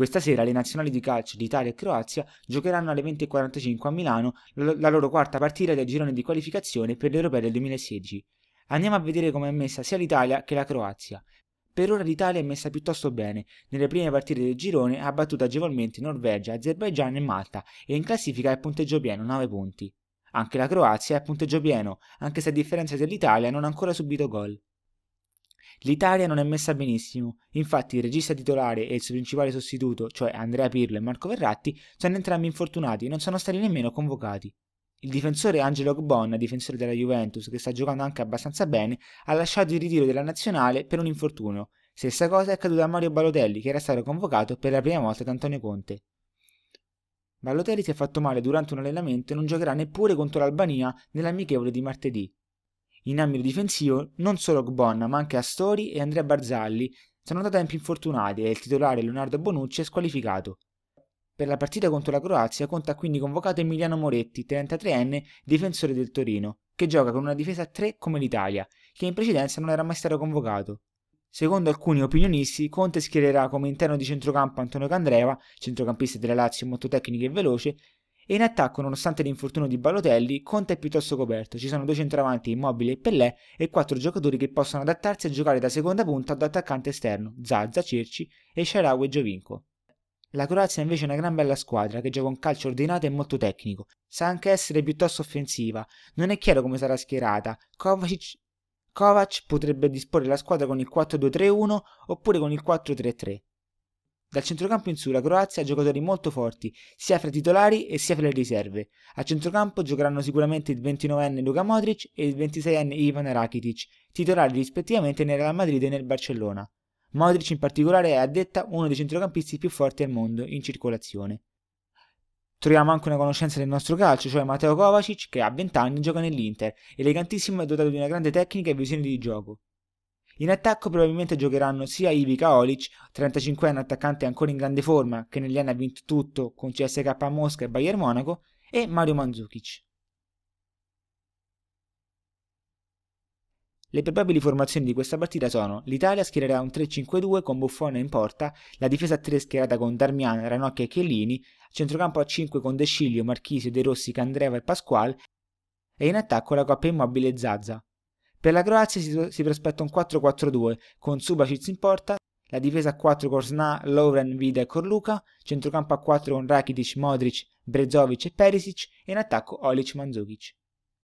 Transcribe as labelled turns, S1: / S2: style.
S1: Questa sera le nazionali di calcio di Italia e Croazia giocheranno alle 20.45 a Milano la loro quarta partita del girone di qualificazione per l'Europeo del 2016. Andiamo a vedere come è messa sia l'Italia che la Croazia. Per ora l'Italia è messa piuttosto bene, nelle prime partite del girone ha battuto agevolmente Norvegia, Azerbaigian e Malta e in classifica è punteggio pieno 9 punti. Anche la Croazia è a punteggio pieno, anche se a differenza dell'Italia non ha ancora subito gol. L'Italia non è messa benissimo, infatti il regista titolare e il suo principale sostituto, cioè Andrea Pirlo e Marco Verratti, sono entrambi infortunati e non sono stati nemmeno convocati. Il difensore Angelo Gbon, difensore della Juventus, che sta giocando anche abbastanza bene, ha lasciato il ritiro della nazionale per un infortunio. Stessa cosa è accaduta a Mario Balotelli, che era stato convocato per la prima volta da Antonio Conte. Balotelli si è fatto male durante un allenamento e non giocherà neppure contro l'Albania nell'amichevole di martedì. In ambito difensivo, non solo Gbonna, ma anche Astori e Andrea Barzalli sono da tempi infortunati e il titolare Leonardo Bonucci è squalificato. Per la partita contro la Croazia conta quindi convocato Emiliano Moretti, 33enne, difensore del Torino, che gioca con una difesa a 3 come l'Italia, che in precedenza non era mai stato convocato. Secondo alcuni opinionisti, Conte schiererà come interno di centrocampo Antonio Candreva, centrocampista della Lazio molto tecnico e veloce, e in attacco, nonostante l'infortunio di Balotelli, Conte è piuttosto coperto. Ci sono due centravanti, Immobile e Pellè, e quattro giocatori che possono adattarsi a giocare da seconda punta ad attaccante esterno, Zazza, Circi e Sharawi e Giovinco. La Croazia invece è una gran bella squadra che gioca un calcio ordinato e molto tecnico. Sa anche essere piuttosto offensiva. Non è chiaro come sarà schierata. Kovacic Kovac potrebbe disporre la squadra con il 4-2-3-1 oppure con il 4-3-3. Dal centrocampo in su la Croazia ha giocatori molto forti, sia fra i titolari e sia fra le riserve. A centrocampo giocheranno sicuramente il 29enne Luka Modric e il 26enne Ivan Rakitic, titolari rispettivamente nel Real Madrid e nel Barcellona. Modric in particolare è a detta uno dei centrocampisti più forti al mondo in circolazione. Troviamo anche una conoscenza del nostro calcio, cioè Matteo Kovacic che a 20 anni gioca nell'Inter, elegantissimo e dotato di una grande tecnica e visione di gioco. In attacco probabilmente giocheranno sia Ivi Olic, 35enne attaccante ancora in grande forma, che negli anni ha vinto tutto con CSK a Mosca e Bayern Monaco, e Mario Mandzukic. Le probabili formazioni di questa partita sono l'Italia schiererà un 3-5-2 con Buffone in porta, la difesa a 3 schierata con Darmian, Ranocchia e Chiellini, centrocampo a 5 con De Sciglio, Marchisio, De Rossi, Candreva e Pasquale, e in attacco la coppia immobile Zaza, per la Croazia si, si prospetta un 4-4-2 con Subacic in porta, la difesa a 4 con Sna, Lovren, Vida e Corluca, centrocampo a 4 con Rakitic, Modric, Brezovic e Perisic e in attacco Olic Manzukic.